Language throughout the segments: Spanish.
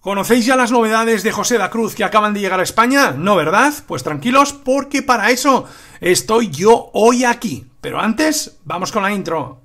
¿Conocéis ya las novedades de José da Cruz que acaban de llegar a España? ¿No, verdad? Pues tranquilos, porque para eso estoy yo hoy aquí. Pero antes, vamos con la intro.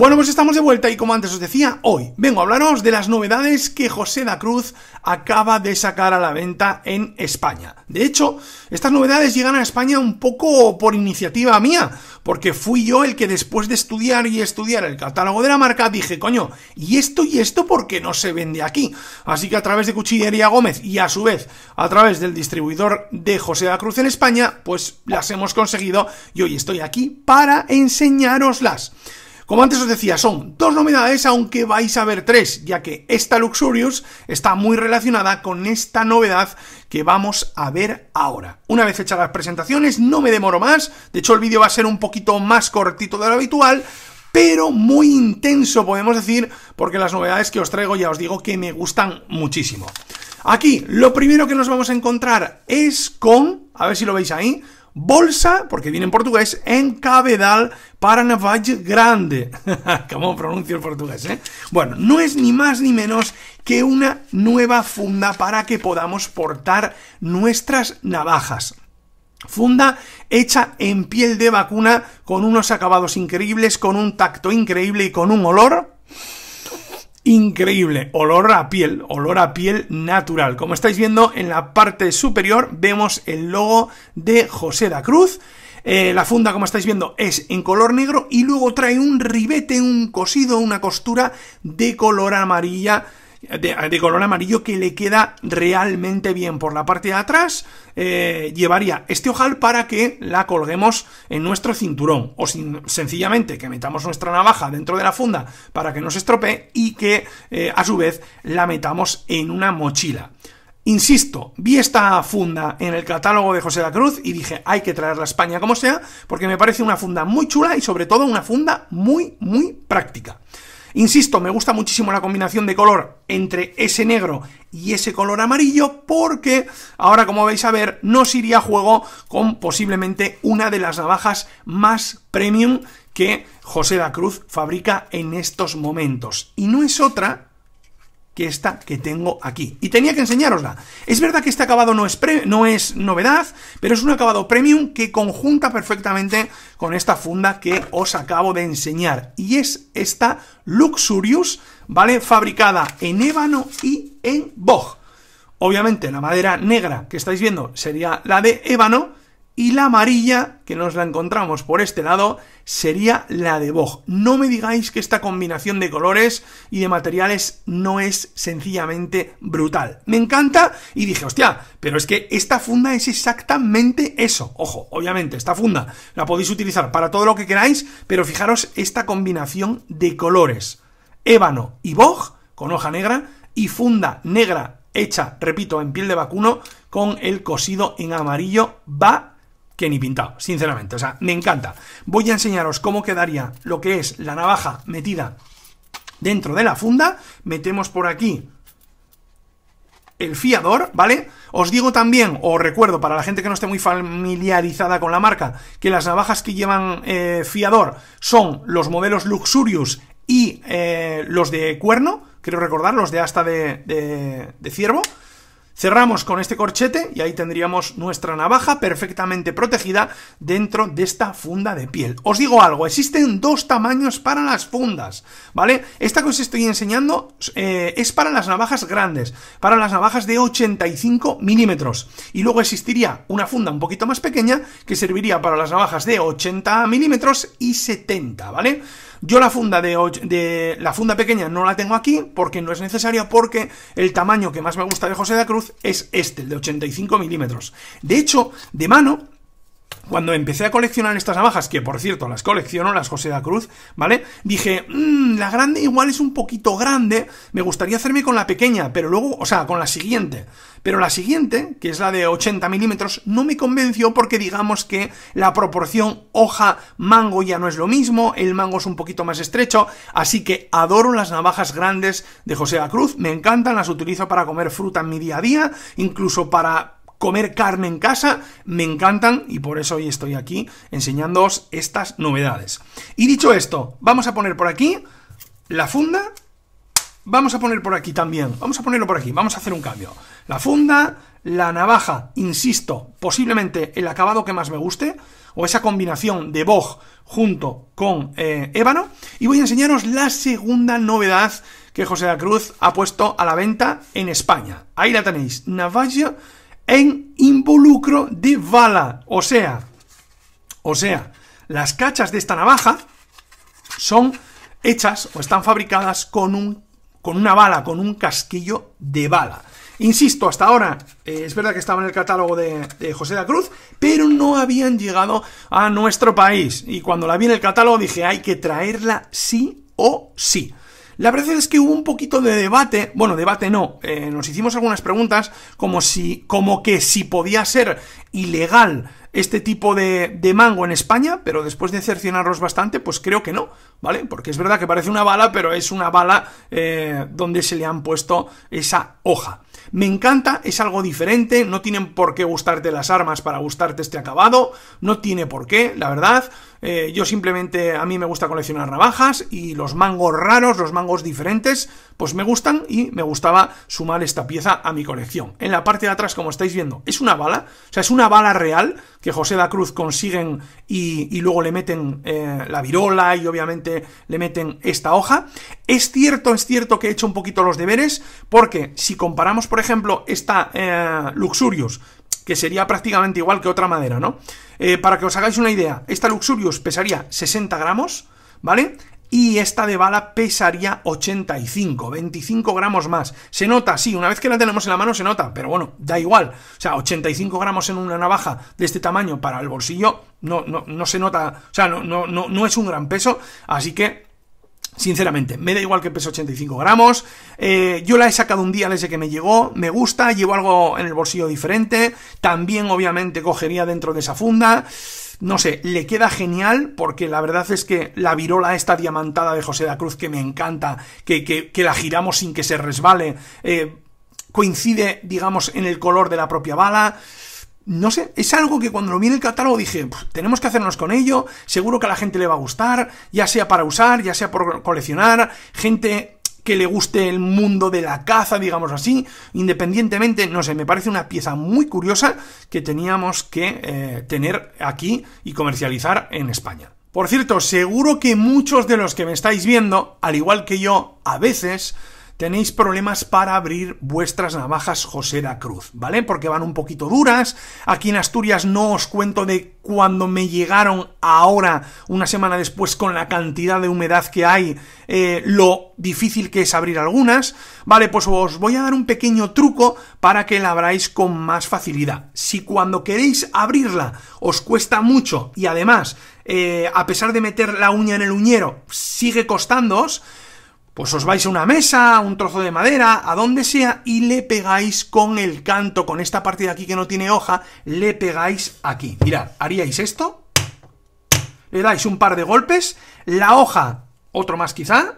Bueno, pues estamos de vuelta y como antes os decía, hoy vengo a hablaros de las novedades que José da Cruz acaba de sacar a la venta en España. De hecho, estas novedades llegan a España un poco por iniciativa mía, porque fui yo el que después de estudiar y estudiar el catálogo de la marca dije, coño, ¿y esto y esto por qué no se vende aquí? Así que a través de Cuchillería Gómez y a su vez a través del distribuidor de José da Cruz en España, pues las hemos conseguido y hoy estoy aquí para enseñaroslas. Como antes os decía, son dos novedades, aunque vais a ver tres, ya que esta Luxurious está muy relacionada con esta novedad que vamos a ver ahora. Una vez hechas las presentaciones, no me demoro más, de hecho el vídeo va a ser un poquito más cortito de lo habitual, pero muy intenso, podemos decir, porque las novedades que os traigo ya os digo que me gustan muchísimo. Aquí, lo primero que nos vamos a encontrar es con, a ver si lo veis ahí, bolsa, porque viene en portugués, en cabedal para navaje Grande. ¿Cómo pronuncio el portugués, eh? Bueno, no es ni más ni menos que una nueva funda para que podamos portar nuestras navajas. Funda hecha en piel de vacuna, con unos acabados increíbles, con un tacto increíble y con un olor increíble, olor a piel, olor a piel natural. Como estáis viendo en la parte superior vemos el logo de José da Cruz. Eh, la funda, como estáis viendo, es en color negro y luego trae un ribete, un cosido, una costura de color amarilla de, color amarillo que le queda realmente bien por la parte de atrás eh, llevaría este ojal para que la colguemos en nuestro cinturón o sencillamente que metamos nuestra navaja dentro de la funda para que no se estropee y que eh, a su vez la metamos en una mochila Insisto, vi esta funda en el catálogo de José la Cruz y dije, hay que traerla a España como sea, porque me parece una funda muy chula y sobre todo una funda muy, muy práctica. Insisto, me gusta muchísimo la combinación de color entre ese negro y ese color amarillo porque ahora como vais a ver nos iría a juego con posiblemente una de las navajas más premium que José da Cruz fabrica en estos momentos. Y no es otra que esta que tengo aquí. Y tenía que enseñarosla, Es verdad que este acabado no es, no es novedad, pero es un acabado premium que conjunta perfectamente con esta funda que os acabo de enseñar. Y es esta Luxurious, ¿vale? Fabricada en ébano y en boj. Obviamente la madera negra que estáis viendo sería la de ébano, y la amarilla, que nos la encontramos por este lado, sería la de Bog. No me digáis que esta combinación de colores y de materiales no es sencillamente brutal. Me encanta y dije, hostia, pero es que esta funda es exactamente eso. Ojo, obviamente, esta funda la podéis utilizar para todo lo que queráis, pero fijaros esta combinación de colores. Ébano y Boj con hoja negra, y funda negra hecha, repito, en piel de vacuno, con el cosido en amarillo, va que ni pintado, sinceramente. O sea, me encanta. Voy a enseñaros cómo quedaría lo que es la navaja metida dentro de la funda. Metemos por aquí el fiador, ¿vale? Os digo también, o recuerdo para la gente que no esté muy familiarizada con la marca, que las navajas que llevan eh, fiador son los modelos Luxurious y eh, los de cuerno, quiero recordar, los de hasta de ciervo. Cerramos con este corchete y ahí tendríamos nuestra navaja perfectamente protegida dentro de esta funda de piel. Os digo algo, existen dos tamaños para las fundas, ¿vale? Esta que os estoy enseñando eh, es para las navajas grandes, para las navajas de 85 milímetros. Y luego existiría una funda un poquito más pequeña que serviría para las navajas de 80 milímetros y 70, ¿vale? Yo la funda de, la funda pequeña no la tengo aquí porque no es necesaria porque el tamaño que más me gusta de José la Cruz es este, el de 85 milímetros. De hecho, de mano cuando empecé a coleccionar estas navajas, que por cierto las colecciono, las José da Cruz, ¿vale? Dije, mm, la grande igual es un poquito grande, me gustaría hacerme con la pequeña, pero luego, o sea, con la siguiente. Pero la siguiente, que es la de 80 milímetros, no me convenció porque digamos que la proporción hoja-mango ya no es lo mismo, el mango es un poquito más estrecho, así que adoro las navajas grandes de José da Cruz, me encantan, las utilizo para comer fruta en mi día a día, incluso para comer carne en casa, me encantan y por eso hoy estoy aquí enseñándoos estas novedades. Y dicho esto, vamos a poner por aquí la funda, vamos a poner por aquí también, vamos a ponerlo por aquí, vamos a hacer un cambio. La funda, la navaja, insisto, posiblemente el acabado que más me guste, o esa combinación de boj junto con eh, ébano, y voy a enseñaros la segunda novedad que José de la Cruz ha puesto a la venta en España. Ahí la tenéis, navaja en involucro de bala. O sea, o sea, las cachas de esta navaja son hechas o están fabricadas con, un, con una bala, con un casquillo de bala. Insisto, hasta ahora eh, es verdad que estaba en el catálogo de, de, José de la Cruz, pero no habían llegado a nuestro país. Y cuando la vi en el catálogo dije, hay que traerla sí o sí. La verdad es que hubo un poquito de debate, bueno, debate no, eh, nos hicimos algunas preguntas como si, como que si podía ser ilegal este tipo de, mango en España, pero después de cercionarlos bastante, pues creo que no, ¿vale? Porque es verdad que parece una bala, pero es una bala eh, donde se le han puesto esa hoja. Me encanta, es algo diferente, no tienen por qué gustarte las armas para gustarte este acabado, no tiene por qué, la verdad. Eh, yo simplemente, a mí me gusta coleccionar navajas y los mangos raros, los mangos diferentes, pues me gustan y me gustaba sumar esta pieza a mi colección. En la parte de atrás, como estáis viendo, es una bala, o sea, es una bala real que José da Cruz consiguen y, luego le meten eh, la virola y obviamente le meten esta hoja. Es cierto, es cierto que he hecho un poquito los deberes porque si comparamos, por ejemplo, esta eh, Luxurious que sería prácticamente igual que otra madera, ¿no? Eh, para que os hagáis una idea, esta Luxurious pesaría 60 gramos, ¿vale? Y esta de bala pesaría 85, 25 gramos más. Se nota, sí, una vez que la tenemos en la mano se nota, pero bueno, da igual. O sea, 85 gramos en una navaja de este tamaño para el bolsillo no, no, se nota, o sea, no, no, no es un gran peso, así que Sinceramente, me da igual que pese 85 gramos. Eh, yo la he sacado un día desde que me llegó. Me gusta, llevo algo en el bolsillo diferente. También, obviamente, cogería dentro de esa funda. No sé, le queda genial porque la verdad es que la virola esta diamantada de José da Cruz que me encanta, que, la giramos sin que se resbale, eh, coincide, digamos, en el color de la propia bala no sé, es algo que cuando lo vi en el catálogo dije, tenemos que hacernos con ello, seguro que a la gente le va a gustar, ya sea para usar, ya sea por coleccionar, gente que le guste el mundo de la caza, digamos así, independientemente, no sé, me parece una pieza muy curiosa que teníamos que eh, tener aquí y comercializar en España. Por cierto, seguro que muchos de los que me estáis viendo, al igual que yo, a veces tenéis problemas para abrir vuestras navajas José da Cruz, ¿vale? Porque van un poquito duras. Aquí en Asturias no os cuento de cuando me llegaron ahora, una semana después, con la cantidad de humedad que hay, eh, lo difícil que es abrir algunas. Vale, pues os voy a dar un pequeño truco para que la abráis con más facilidad. Si cuando queréis abrirla os cuesta mucho y además, eh, a pesar de meter la uña en el uñero, sigue costándoos, pues os vais a una mesa, a un trozo de madera, a donde sea, y le pegáis con el canto, con esta parte de aquí que no tiene hoja, le pegáis aquí. Mirad, haríais esto, le dais un par de golpes, la hoja, otro más quizá,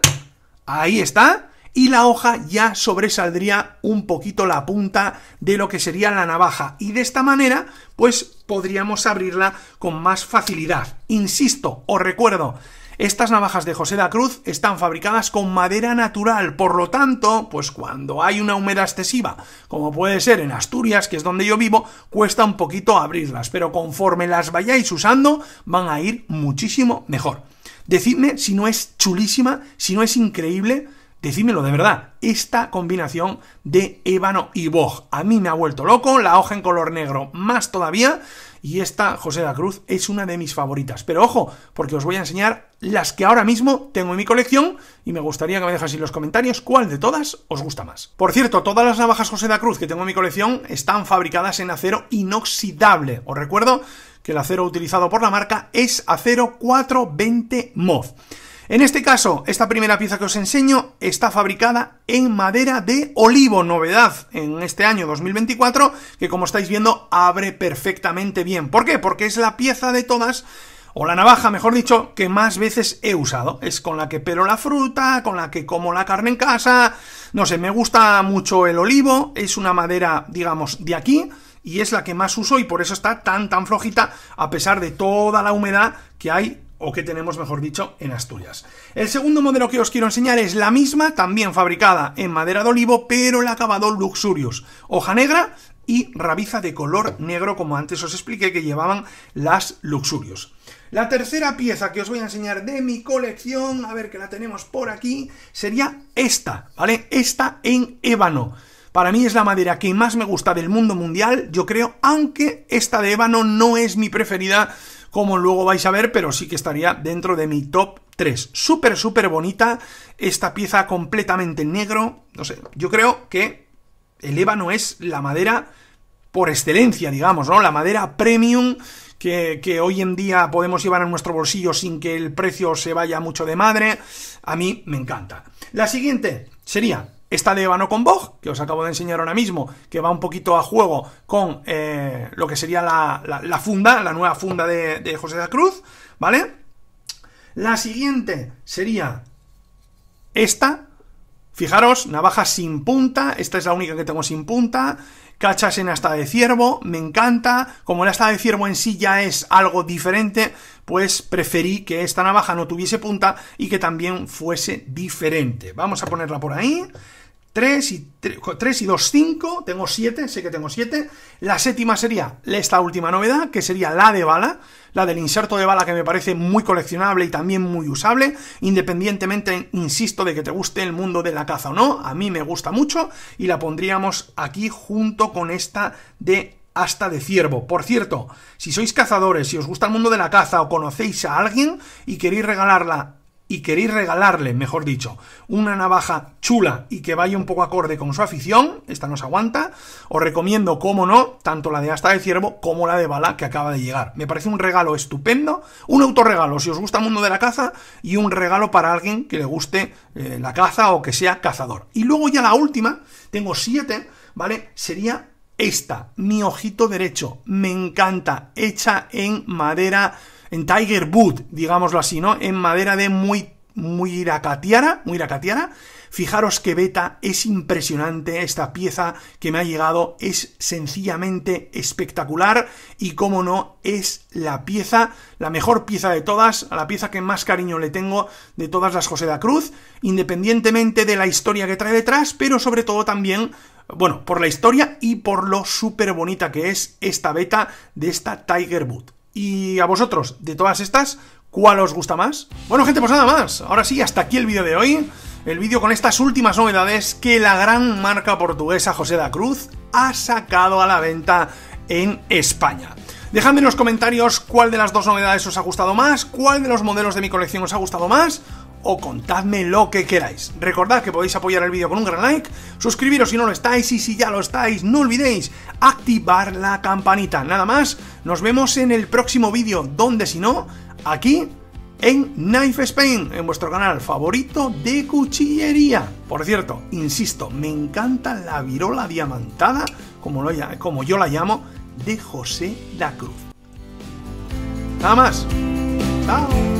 ahí está, y la hoja ya sobresaldría un poquito la punta de lo que sería la navaja. Y de esta manera, pues podríamos abrirla con más facilidad. Insisto, os recuerdo, estas navajas de José da Cruz están fabricadas con madera natural, por lo tanto, pues cuando hay una humedad excesiva, como puede ser en Asturias, que es donde yo vivo, cuesta un poquito abrirlas, pero conforme las vayáis usando, van a ir muchísimo mejor. Decidme si no es chulísima, si no es increíble, decídmelo de verdad, esta combinación de ébano y boj. A mí me ha vuelto loco, la hoja en color negro más todavía, y esta José de la Cruz es una de mis favoritas. Pero ojo, porque os voy a enseñar las que ahora mismo tengo en mi colección y me gustaría que me dejáis en los comentarios cuál de todas os gusta más. Por cierto, todas las navajas José la Cruz que tengo en mi colección están fabricadas en acero inoxidable. Os recuerdo que el acero utilizado por la marca es acero 420 MOV. En este caso, esta primera pieza que os enseño está fabricada en madera de olivo, novedad en este año 2024, que como estáis viendo abre perfectamente bien. ¿Por qué? Porque es la pieza de todas o la navaja, mejor dicho, que más veces he usado. Es con la que pelo la fruta, con la que como la carne en casa. No sé, me gusta mucho el olivo, es una madera, digamos, de aquí. Y es la que más uso y por eso está tan tan flojita a pesar de toda la humedad que hay o que tenemos, mejor dicho, en Asturias. El segundo modelo que os quiero enseñar es la misma, también fabricada en madera de olivo, pero el acabado Luxurious. Hoja negra y rabiza de color negro, como antes os expliqué que llevaban las luxurios La tercera pieza que os voy a enseñar de mi colección, a ver que la tenemos por aquí, sería esta, ¿vale? Esta en ébano. Para mí es la madera que más me gusta del mundo mundial, yo creo, aunque esta de ébano no es mi preferida como luego vais a ver, pero sí que estaría dentro de mi top 3. Súper, súper bonita, esta pieza completamente negro, no sé, yo creo que el ébano es la madera por excelencia, digamos, ¿no? La madera premium que, que, hoy en día podemos llevar en nuestro bolsillo sin que el precio se vaya mucho de madre, a mí me encanta. La siguiente sería esta de Evano con Bog, que os acabo de enseñar ahora mismo, que va un poquito a juego con eh, lo que sería la, funda, la nueva funda de, José de la Cruz, ¿vale? La siguiente sería esta. Fijaros, navaja sin punta, esta es la única que tengo sin punta, cachas en hasta de ciervo, me encanta, como la asta de ciervo en sí ya es algo diferente, pues preferí que esta navaja no tuviese punta y que también fuese diferente. Vamos a ponerla por ahí. 3 y, 3, y 2, 5, tengo 7, sé que tengo 7. La séptima sería esta última novedad, que sería la de bala, la del inserto de bala que me parece muy coleccionable y también muy usable, independientemente, insisto, de que te guste el mundo de la caza o no, a mí me gusta mucho y la pondríamos aquí junto con esta de hasta de ciervo. Por cierto, si sois cazadores, si os gusta el mundo de la caza o conocéis a alguien y queréis regalarla y queréis regalarle, mejor dicho, una navaja chula y que vaya un poco acorde con su afición, esta nos aguanta, os recomiendo, como no, tanto la de Asta de Ciervo como la de Bala que acaba de llegar. Me parece un regalo estupendo, un autorregalo si os gusta el mundo de la caza y un regalo para alguien que le guste eh, la caza o que sea cazador. Y luego ya la última, tengo siete, ¿vale? Sería esta, mi ojito derecho, me encanta, hecha en madera en Tiger Boot, digámoslo así, ¿no? En madera de muy, muy iracatiara, muy iracatiara. Fijaros que beta es impresionante, esta pieza que me ha llegado es sencillamente espectacular y como no, es la pieza, la mejor pieza de todas, la pieza que más cariño le tengo de todas las José da Cruz, independientemente de la historia que trae detrás, pero sobre todo también bueno, por la historia y por lo súper bonita que es esta beta de esta Tiger Boot. Y a vosotros, de todas estas, ¿cuál os gusta más? Bueno, gente, pues nada más. Ahora sí, hasta aquí el vídeo de hoy. El vídeo con estas últimas novedades que la gran marca portuguesa José da Cruz ha sacado a la venta en España. Dejadme en los comentarios cuál de las dos novedades os ha gustado más, cuál de los modelos de mi colección os ha gustado más o contadme lo que queráis. Recordad que podéis apoyar el vídeo con un gran like, suscribiros si no lo estáis y si ya lo estáis, no olvidéis activar la campanita. Nada más, nos vemos en el próximo vídeo, donde si no, aquí en Knife Spain, en vuestro canal favorito de cuchillería. Por cierto, insisto, me encanta la virola diamantada, como, lo, como yo la llamo, de José da Cruz. Nada más. Chao.